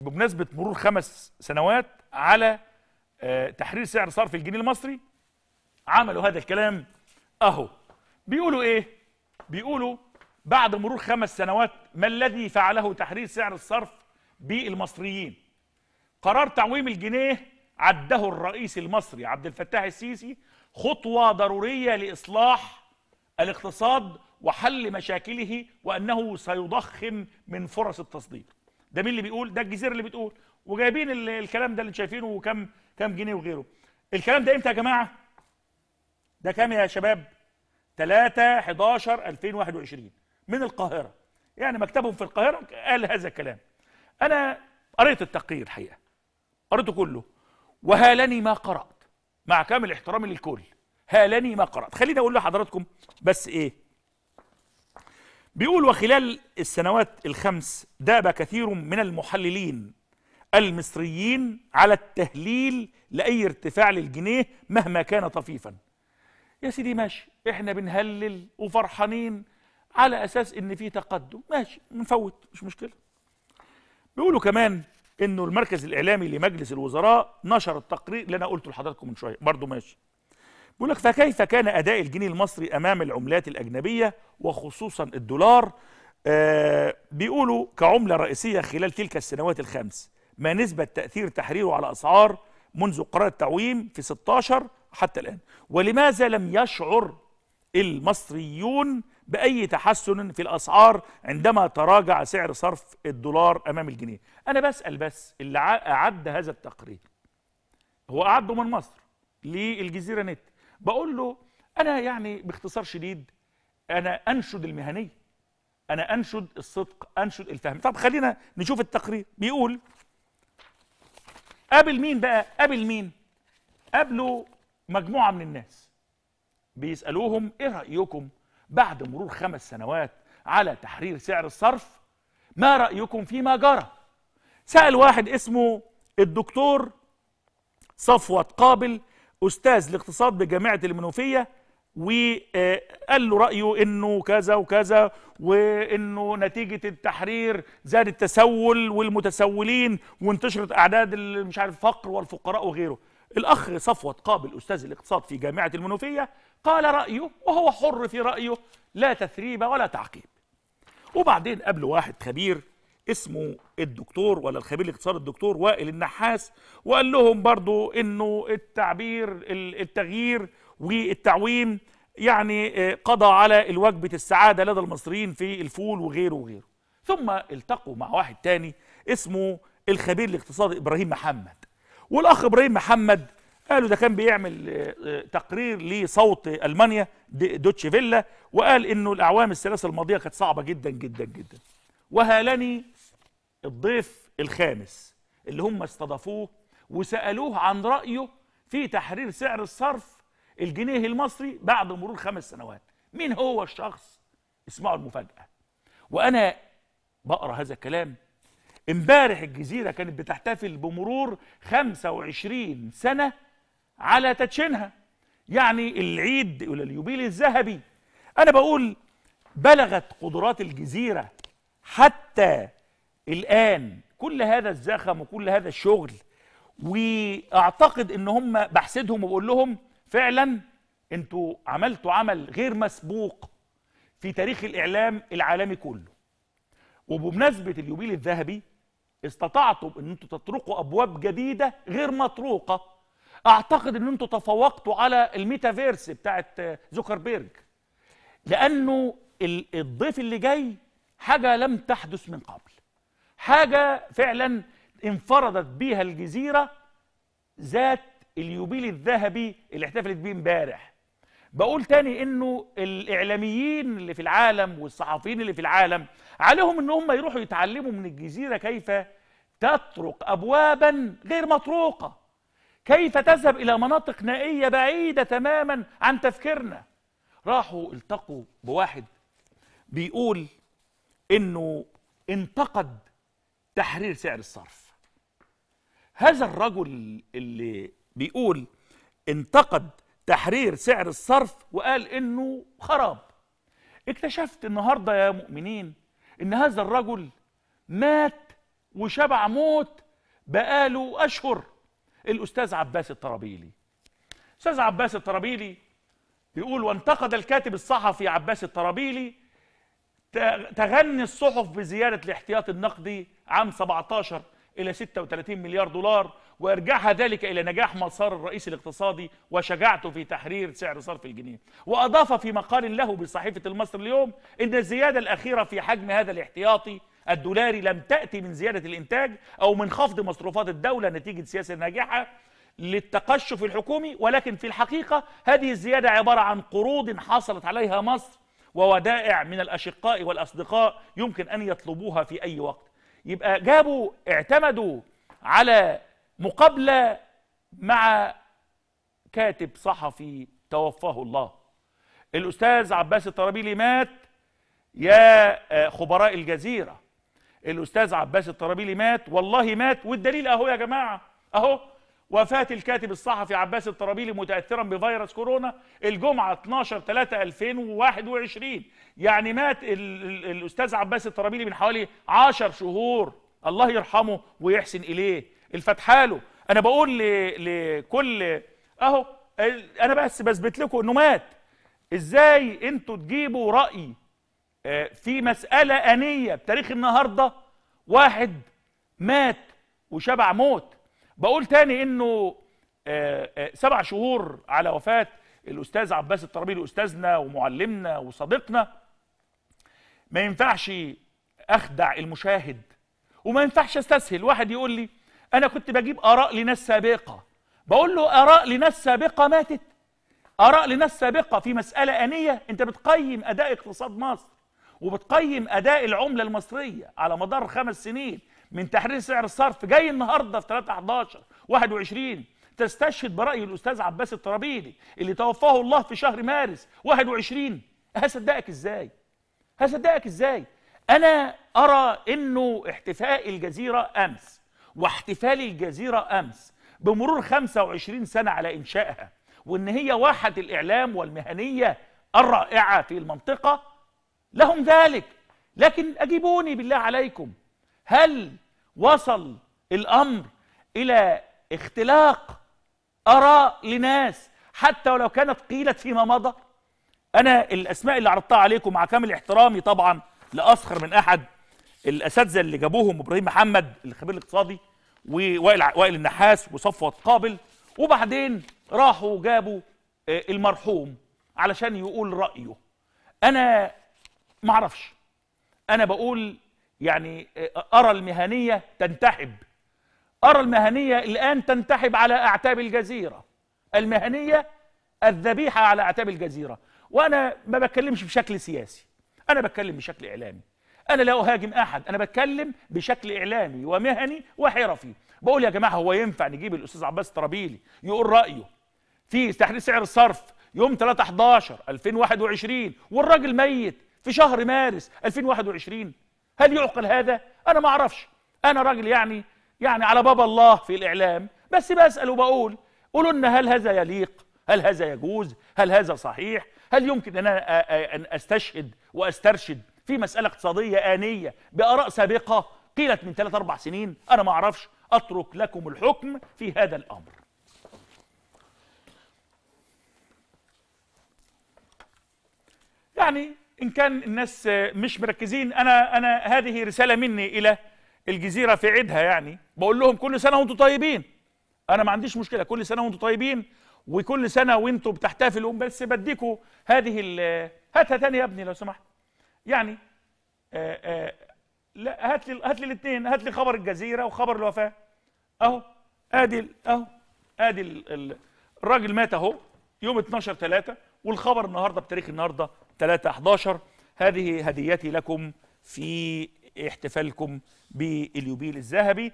بمناسبه مرور خمس سنوات على آه، تحرير سعر صرف الجنيه المصري عملوا هذا الكلام اهو بيقولوا ايه بيقولوا بعد مرور خمس سنوات ما الذي فعله تحرير سعر الصرف بالمصريين قرار تعويم الجنيه عده الرئيس المصري عبد الفتاح السيسي خطوه ضروريه لاصلاح الاقتصاد وحل مشاكله وانه سيضخم من فرص التصدير ده مين اللي بيقول ده الجزيره اللي بتقول وجايبين الكلام ده اللي شايفينه وكم كم جنيه وغيره الكلام ده امتى يا جماعه ده كام يا شباب 3 11 2021 من القاهره يعني مكتبهم في القاهره قال هذا الكلام انا قريت التقرير الحقيقه قريته كله وهالني ما قرات مع كامل احترامي للكل هالني ما قرات خليني اقول لحضراتكم بس ايه بيقول وخلال السنوات الخمس داب كثير من المحللين المصريين على التهليل لأي ارتفاع للجنيه مهما كان طفيفا يا سيدي ماشي احنا بنهلل وفرحانين على أساس ان في تقدم ماشي نفوت مش مشكلة بيقولوا كمان انه المركز الاعلامي لمجلس الوزراء نشر التقرير اللي انا قلته لحضراتكم من شويه برضه ماشي بيقول لك فكيف كان اداء الجنيه المصري امام العملات الاجنبيه وخصوصا الدولار آه بيقولوا كعمله رئيسيه خلال تلك السنوات الخمس ما نسبه تاثير تحريره على اسعار منذ قرار التعويم في 16 حتى الان ولماذا لم يشعر المصريون باي تحسن في الاسعار عندما تراجع سعر صرف الدولار امام الجنيه انا بسال بس اللي اعد هذا التقرير هو اعده من مصر للجزيره نت بقول له انا يعني باختصار شديد انا انشد المهنيه انا انشد الصدق انشد الفهم طب خلينا نشوف التقرير بيقول قابل مين بقى قابل مين قابلوا مجموعه من الناس بيسالوهم ايه رايكم بعد مرور خمس سنوات على تحرير سعر الصرف ما رايكم فيما جرى سال واحد اسمه الدكتور صفوت قابل استاذ الاقتصاد بجامعه المنوفيه وقال له رايه انه كذا وكذا وانه نتيجه التحرير زاد التسول والمتسولين وانتشرت اعداد مش عارف الفقر والفقراء وغيره الاخ صفوت قابل استاذ الاقتصاد في جامعه المنوفيه قال رايه وهو حر في رايه لا تثريب ولا تعقيب وبعدين قابله واحد خبير اسمه الدكتور ولا الخبير الاقتصادي الدكتور وائل النحاس وقال لهم برضو انه التعبير التغيير والتعويم يعني آه، قضى على الوجبة السعادة لدى المصريين في الفول وغيره وغيره ثم التقوا مع واحد تاني اسمه الخبير الاقتصادي إبراهيم محمد والأخ إبراهيم محمد قالوا ده كان بيعمل آه، آه، تقرير لصوت ألمانيا دوتشي فيلا وقال إنه الأعوام الثلاثة الماضية كانت صعبة جدا جدا جدا وهالني الضيف الخامس اللي هم استضافوه وسألوه عن رأيه في تحرير سعر الصرف الجنيه المصري بعد مرور خمس سنوات مين هو الشخص اسمعوا المفاجأة وأنا بقرأ هذا الكلام امبارح الجزيرة كانت بتحتفل بمرور 25 سنة على تدشينها يعني العيد ولا اليوبيل الذهبي أنا بقول بلغت قدرات الجزيرة حتى الآن كل هذا الزخم وكل هذا الشغل واعتقد ان هم بحسدهم وبقول لهم فعلا انتوا عملتوا عمل غير مسبوق في تاريخ الاعلام العالمي كله وبمناسبه اليوبيل الذهبي استطعتم ان انتوا تطرقوا ابواب جديده غير مطروقه اعتقد ان انتوا تفوقتوا على الميتافيرس بتاعت زوكربيرج لانه الضيف اللي جاي حاجه لم تحدث من قبل حاجة فعلا انفردت بيها الجزيرة ذات اليوبيل الذهبي اللي احتفلت بيه امبارح بقول تاني انه الاعلاميين اللي في العالم والصحفيين اللي في العالم عليهم ان هم يروحوا يتعلموا من الجزيرة كيف تطرق ابوابا غير مطروقة كيف تذهب الى مناطق نائية بعيدة تماما عن تفكيرنا راحوا التقوا بواحد بيقول انه انتقد تحرير سعر الصرف هذا الرجل اللي بيقول انتقد تحرير سعر الصرف وقال انه خراب اكتشفت النهارده يا مؤمنين ان هذا الرجل مات وشبع موت بقاله اشهر الاستاذ عباس الطرابيلي استاذ عباس الطرابيلي بيقول وانتقد الكاتب الصحفي عباس الطرابيلي تغني الصحف بزياره الاحتياط النقدي عام 17 إلى 36 مليار دولار وارجعها ذلك إلى نجاح مسار الرئيس الاقتصادي وشجاعته في تحرير سعر صرف الجنيه وأضاف في مقال له بصحيفة المصري اليوم إن الزيادة الأخيرة في حجم هذا الاحتياطي الدولاري لم تأتي من زيادة الإنتاج أو من خفض مصروفات الدولة نتيجة سياسة ناجحة للتقشف الحكومي ولكن في الحقيقة هذه الزيادة عبارة عن قروض حصلت عليها مصر وودائع من الأشقاء والأصدقاء يمكن أن يطلبوها في أي وقت يبقى جابوا اعتمدوا على مقابله مع كاتب صحفي توفاه الله الاستاذ عباس الطرابيلي مات يا آه، خبراء الجزيره الاستاذ عباس الطرابيلي مات والله مات والدليل اهو يا جماعه اهو وفاة الكاتب الصحفي عباس الطرابيلي متأثرا بفيروس كورونا الجمعة 12 3 2021 يعني مات الأستاذ عباس الطرابيلي من حوالي 10 شهور الله يرحمه ويحسن إليه الفتحاله أنا بقول لكل أهو أنا بس بثبت لكم إنه مات إزاي أنتوا تجيبوا رأي آه، في مسألة أنية بتاريخ النهاردة واحد مات وشبع موت بقول تاني انه آه، آه، سبع شهور على وفاه الاستاذ عباس الطرابيلي استاذنا ومعلمنا وصديقنا ما ينفعش اخدع المشاهد وما ينفعش استسهل واحد يقول لي انا كنت بجيب اراء لناس سابقه بقول له اراء لناس سابقه ماتت اراء لناس سابقه في مساله انيه انت بتقيم اداء اقتصاد مصر وبتقيم اداء العمله المصريه على مدار خمس سنين من تحرير سعر الصرف جاي النهارده في 3 11 21 تستشهد برأي الأستاذ عباس الترابيلي اللي توفاه الله في شهر مارس 21 هصدقك إزاي؟ هصدقك إزاي؟ أنا أرى إنه احتفاء الجزيرة أمس واحتفال الجزيرة أمس بمرور 25 سنة على إنشائها وإن هي واحة الإعلام والمهنية الرائعة في المنطقة لهم ذلك لكن أجيبوني بالله عليكم هل وصل الامر الى اختلاق اراء لناس حتى ولو كانت قيلت فيما مضى انا الاسماء اللي عرضتها عليكم مع كامل احترامي طبعا لاسخر من احد الاساتذه اللي جابوهم ابراهيم محمد الخبير الاقتصادي ووائل وائل النحاس وصفوت قابل وبعدين راحوا جابوا آه، المرحوم علشان يقول رايه انا ما اعرفش انا بقول يعني آه، أرى المهنية تنتحب أرى المهنية الآن تنتحب على أعتاب الجزيرة المهنية الذبيحة على أعتاب الجزيرة وأنا ما بتكلمش بشكل سياسي أنا بتكلم بشكل إعلامي أنا لا أهاجم أحد أنا بتكلم بشكل إعلامي ومهني وحرفي بقول يا جماعة هو ينفع نجيب الأستاذ عباس طرابيلي يقول رأيه في تحديد سعر الصرف يوم 3 11 2021 والراجل ميت في شهر مارس 2021 هل يعقل هذا انا ما اعرفش انا راجل يعني يعني على باب الله في الاعلام بس بسال وبقول قولوا لنا هل هذا يليق هل هذا يجوز هل هذا صحيح هل يمكن ان انا ان استشهد واسترشد في مساله اقتصاديه انيه باراء سابقه قيلت من ثلاث اربع سنين انا ما اعرفش اترك لكم الحكم في هذا الامر يعني إن كان الناس مش مركزين أنا أنا هذه رسالة مني إلى الجزيرة في عيدها يعني بقول لهم كل سنة وأنتم طيبين أنا ما عنديش مشكلة كل سنة وأنتم طيبين وكل سنة وأنتم بتحتفلوا بس بديكوا هذه هاتها تاني يا ابني لو سمحت يعني آآ آه، آآ آه، لا هات لي هات لي الاثنين هات لي خبر الجزيرة وخبر الوفاة أهو آدي أهو آدي الراجل مات أهو يوم 12 3 والخبر النهارده بتاريخ النهارده 3 11 هذه هديتي لكم في احتفالكم باليوبيل الذهبي